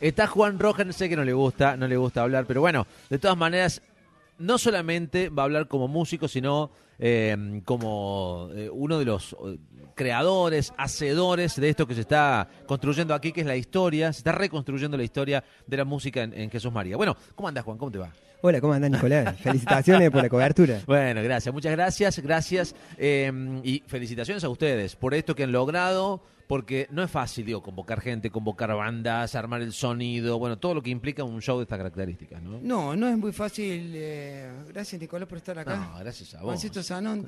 Está Juan Rojas, sé que no le gusta, no le gusta hablar, pero bueno, de todas maneras, no solamente va a hablar como músico, sino em, como eh, uno de los eh, creadores, hacedores de esto que se está construyendo aquí, que es la historia, se está reconstruyendo la historia de la música en, Jesús María. Bueno, ¿cómo andas, Juan? ¿Cómo te va? Hola, ¿cómo andas, Nicolás? felicitaciones por la cobertura. Bueno, gracias, muchas gracias, gracias. Em, y felicitaciones a ustedes por esto que han logrado, porque no es fácil, digo, convocar gente, convocar bandas, armar el sonido, bueno, todo lo que implica un show de estas características, ¿no? No, no es muy fácil. Eh, gracias, Nicolás, por estar acá. No, gracias a vos. Sanón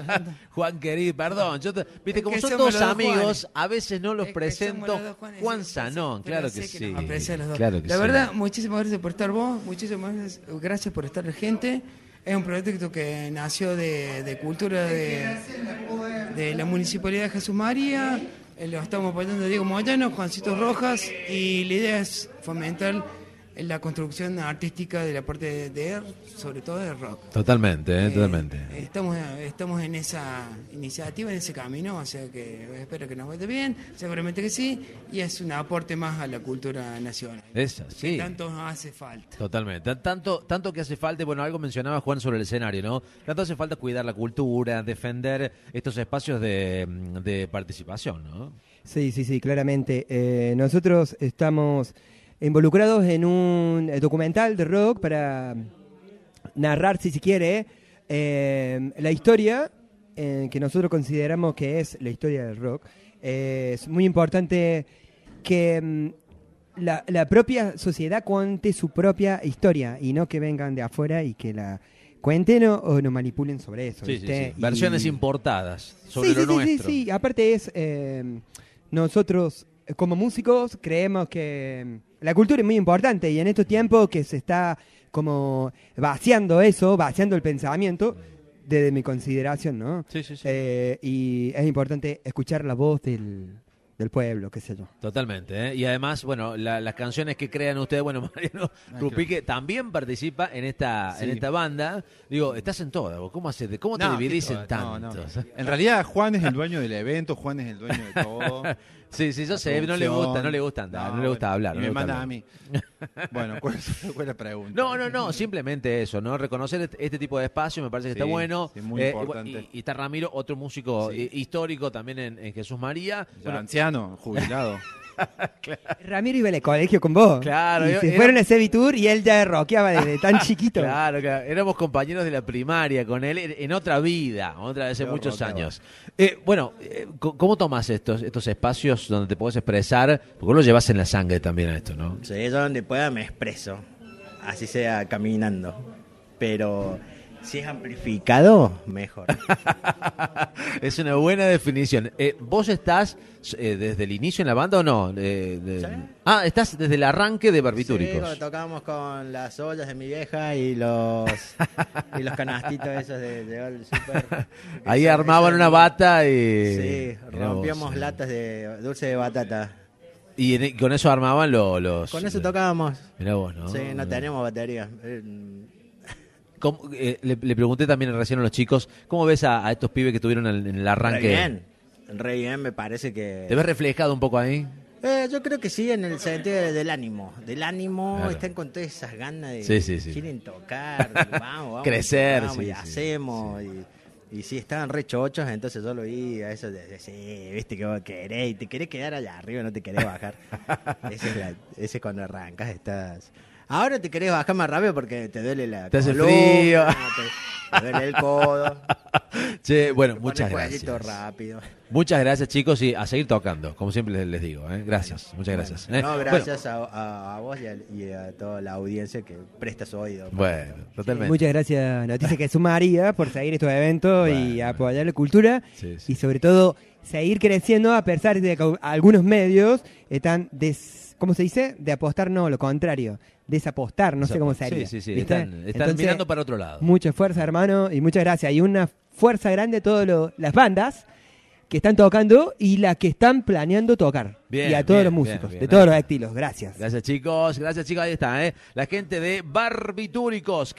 Juan querido, perdón. viste, como son dos amigos, a veces no los presento. Juan Sanón, claro que, sí. La verdad, muchísimas gracias por estar vos, muchísimas gracias por estar la gente. Es un proyecto que nació de, cultura de, de la Municipalidad de Jesús María eh, lo estamos apoyando a Diego Moyano, Juancito Rojas, y la idea es fomentar la construcción artística de la parte de, de sobre todo de rock. Totalmente, eh, eh, totalmente. Estamos, estamos en esa iniciativa, en ese camino, o sea que espero que nos vaya bien, seguramente que sí, y es un aporte más a la cultura nacional. Eso, sí. tanto hace falta. Totalmente, tanto, tanto que hace falta, bueno, algo mencionaba Juan sobre el escenario, ¿no? Tanto hace falta cuidar la cultura, defender estos espacios de, mm, participación, ¿no? Sí, sí, sí, claramente. Eh, nosotros estamos involucrados en un eh, documental de rock para narrar, si se quiere, eh, la historia eh, que nosotros consideramos que es la historia del rock. es muy importante que mm, la, propia sociedad cuente su propia historia y no que vengan de afuera y que la cuenten o, nos manipulen sobre eso. Sí, sí, sí. Versiones importadas sobre lo Sí, sí, sí. Aparte es, nosotros como músicos creemos que mm, la cultura es muy importante y en estos tiempos que se está como vaciando eso, vaciando el pensamiento, desde mi consideración, ¿no? Sí, sí, sí. Eh, y es importante escuchar la voz del, del pueblo, qué sé yo. Totalmente, ¿eh? y además, bueno, las canciones que crean ustedes, bueno, Mariano Rupique también participa en esta en esta banda. Digo, estás en todo ¿cómo haces? ¿Cómo te en tanto? En realidad Juan es el dueño del evento, Juan es el dueño de todo. sí, sí, yo sé, no le gusta, no le gusta andar, no, le gusta hablar. me manda a mí. Bueno, ¿cuál la pregunta? No, no, no, simplemente eso, ¿no? Reconocer este, este tipo de espacio me parece que está bueno. Eh, y, está Ramiro, otro músico histórico también en, Jesús María. Bueno, anciano, jubilado. Ramiro iba al colegio con vos. Claro. Y se fueron a ese Tour y él ya roqueaba desde tan chiquito. Claro, claro. Éramos compañeros de la primaria con él en otra vida, otra hace muchos años. Eh, bueno, eh, ¿cómo tomas estos, estos espacios donde te puedes expresar? Porque vos lo llevas en la sangre también a esto, ¿no? Sí, yo donde pueda me expreso, así sea caminando. Pero si es amplificado, mejor. es una buena definición. Eh, ¿Vos estás eh, desde el inicio en la banda o no? Eh, ah, estás desde el arranque de Barbitúricos. Sí, tocábamos con las ollas de mi vieja y los, y los canastitos esos de, Ahí armaban una bata y... Sí, rompíamos latas de dulce de batata. Y e, con eso armaban los, los... Con eso tocábamos. Mirá vos, ¿no? Sí, no teníamos batería. Eh, le, pregunté también recién a los chicos, ¿cómo ves a, estos pibes que tuvieron en, el arranque? Re bien, bien, me parece que... ¿Te ves reflejado un poco ahí? Eh, yo creo que sí, en el sentido del ánimo. Del ánimo, están con todas esas ganas de... Sí, sí, sí. Quieren tocar, vamos, vamos. Crecer, vamos, y hacemos, y... sí, estaban re chochos, entonces yo lo vi a eso de, sí, viste que vos querés, y te querés quedar allá arriba, no te querés bajar. ese es cuando arrancas, estás Ahora te querés bajar más rápido porque te duele la. Te hace frío. Te, duele el codo. Che, bueno, muchas gracias. rápido. Muchas gracias, chicos, y a seguir tocando, como siempre les, digo. ¿eh? Gracias, muchas gracias. ¿eh? No, gracias a, vos y a, toda la audiencia que presta su oído. Bueno, totalmente. muchas gracias, Noticias que María, por seguir estos eventos y apoyar la cultura. Y sobre todo, seguir creciendo a pesar de que algunos medios están des ¿cómo se dice? De apostar, no, lo contrario. Desapostar, no sé cómo se haría. Sí, sí, sí. Están, mirando para otro lado. Mucha fuerza, hermano, y muchas gracias. Y una fuerza grande a todas las bandas que están tocando y las que están planeando tocar. Bien, y a todos los músicos, de todos los estilos. Gracias. Gracias, chicos. Gracias, chicos. Ahí está, ¿eh? La gente de Barbitúricos.